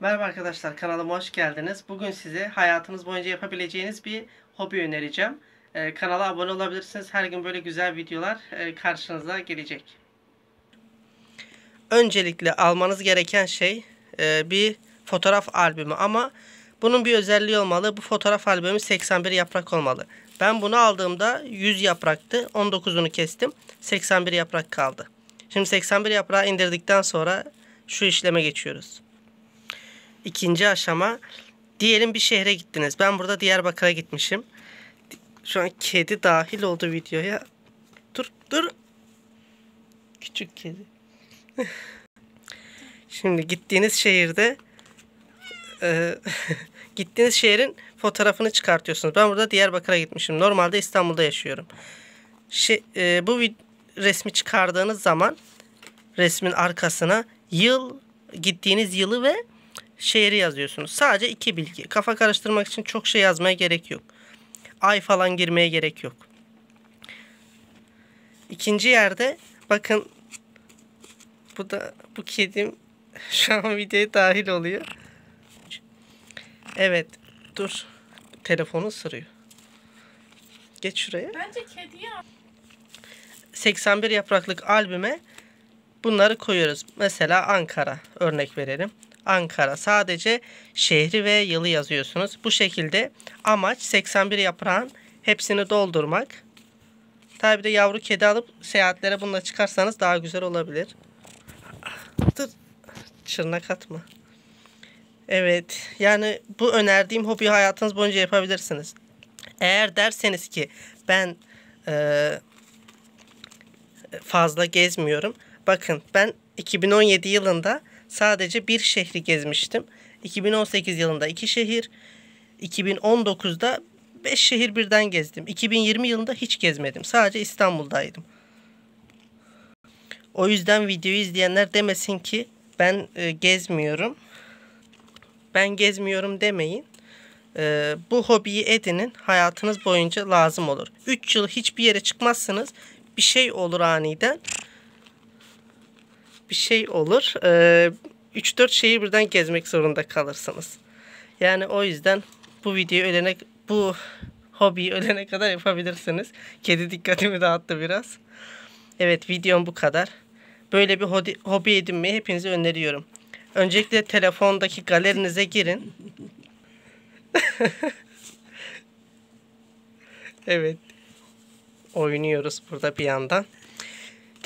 Merhaba arkadaşlar kanalıma hoş geldiniz. Bugün size hayatınız boyunca yapabileceğiniz bir hobi önereceğim. Ee, kanala abone olabilirsiniz. Her gün böyle güzel videolar e, karşınıza gelecek. Öncelikle almanız gereken şey e, bir fotoğraf albümü ama bunun bir özelliği olmalı. Bu fotoğraf albümü 81 yaprak olmalı. Ben bunu aldığımda 100 yapraktı. 19'unu kestim. 81 yaprak kaldı. Şimdi 81 yaprağı indirdikten sonra şu işleme geçiyoruz. İkinci aşama diyelim bir şehre gittiniz. Ben burada Diyarbakır'a gitmişim. Şu an kedi dahil oldu videoya. Dur dur. Küçük kedi. Şimdi gittiğiniz şehirde e, gittiğiniz şehrin fotoğrafını çıkartıyorsunuz. Ben burada Diyarbakır'a gitmişim. Normalde İstanbul'da yaşıyorum. Şey, e, bu resmi çıkardığınız zaman resmin arkasına yıl gittiğiniz yılı ve şehri yazıyorsunuz. Sadece iki bilgi. Kafa karıştırmak için çok şey yazmaya gerek yok. Ay falan girmeye gerek yok. İkinci yerde bakın bu da bu kedim şu an videoya dahil oluyor. Evet dur. Telefonu sırıyor. Geç şuraya. Bence kediye 81 yapraklık albüme bunları koyuyoruz. Mesela Ankara örnek verelim. Ankara. Sadece şehri ve yılı yazıyorsunuz. Bu şekilde amaç 81 yaprağın hepsini doldurmak. Tabi de yavru kedi alıp seyahatlere bununla çıkarsanız daha güzel olabilir. Dur. Çırnak atma. Evet. Yani bu önerdiğim hobi hayatınız boyunca yapabilirsiniz. Eğer derseniz ki ben e, fazla gezmiyorum. Bakın ben 2017 yılında sadece bir şehri gezmiştim. 2018 yılında iki şehir, 2019'da beş şehir birden gezdim. 2020 yılında hiç gezmedim. Sadece İstanbul'daydım. O yüzden videoyu izleyenler demesin ki ben e, gezmiyorum. Ben gezmiyorum demeyin. E, bu hobiyi edinin. Hayatınız boyunca lazım olur. 3 yıl hiçbir yere çıkmazsınız. Bir şey olur aniden bir şey olur. E, ee, 3-4 şeyi birden gezmek zorunda kalırsınız. Yani o yüzden bu videoyu ölene bu hobiyi ölene kadar yapabilirsiniz. Kedi dikkatimi dağıttı biraz. Evet videom bu kadar. Böyle bir hobi edinmeyi hepinize öneriyorum. Öncelikle telefondaki galerinize girin. evet. Oynuyoruz burada bir yandan.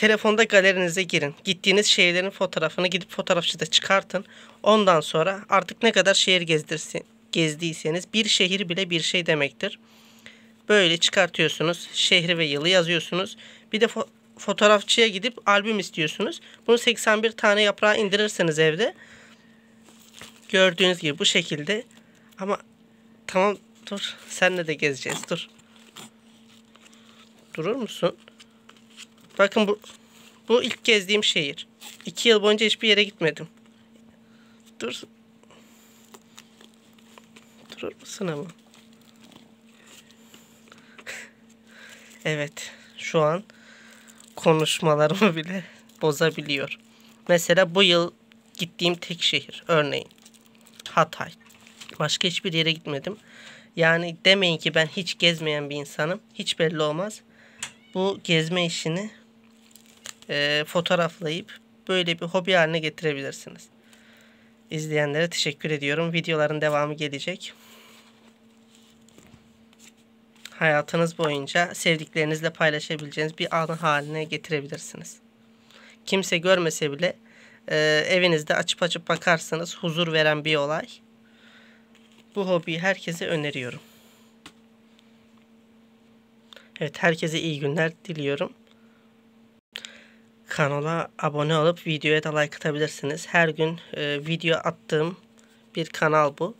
Telefonda galerinize girin. Gittiğiniz şehirlerin fotoğrafını gidip fotoğrafçıda çıkartın. Ondan sonra artık ne kadar şehir gezdirsin, gezdiyseniz bir şehir bile bir şey demektir. Böyle çıkartıyorsunuz. Şehri ve yılı yazıyorsunuz. Bir de fo- fotoğrafçıya gidip albüm istiyorsunuz. Bunu 81 tane yaprağa indirirseniz evde. Gördüğünüz gibi bu şekilde. Ama tamam dur. Senle de gezeceğiz. Dur. Durur musun? Bakın bu, bu ilk gezdiğim şehir. İki yıl boyunca hiçbir yere gitmedim. Dur. Durur musun ama? evet. Şu an konuşmalarımı bile bozabiliyor. Mesela bu yıl gittiğim tek şehir örneğin Hatay. Başka hiçbir yere gitmedim. Yani demeyin ki ben hiç gezmeyen bir insanım. Hiç belli olmaz. Bu gezme işini e, fotoğraflayıp böyle bir hobi haline getirebilirsiniz. İzleyenlere teşekkür ediyorum. Videoların devamı gelecek. Hayatınız boyunca sevdiklerinizle paylaşabileceğiniz bir an haline getirebilirsiniz. Kimse görmese bile e, evinizde açıp açıp bakarsanız huzur veren bir olay. Bu hobiyi herkese öneriyorum. Evet herkese iyi günler diliyorum kanala abone olup videoya da like atabilirsiniz. Her gün e, video attığım bir kanal bu.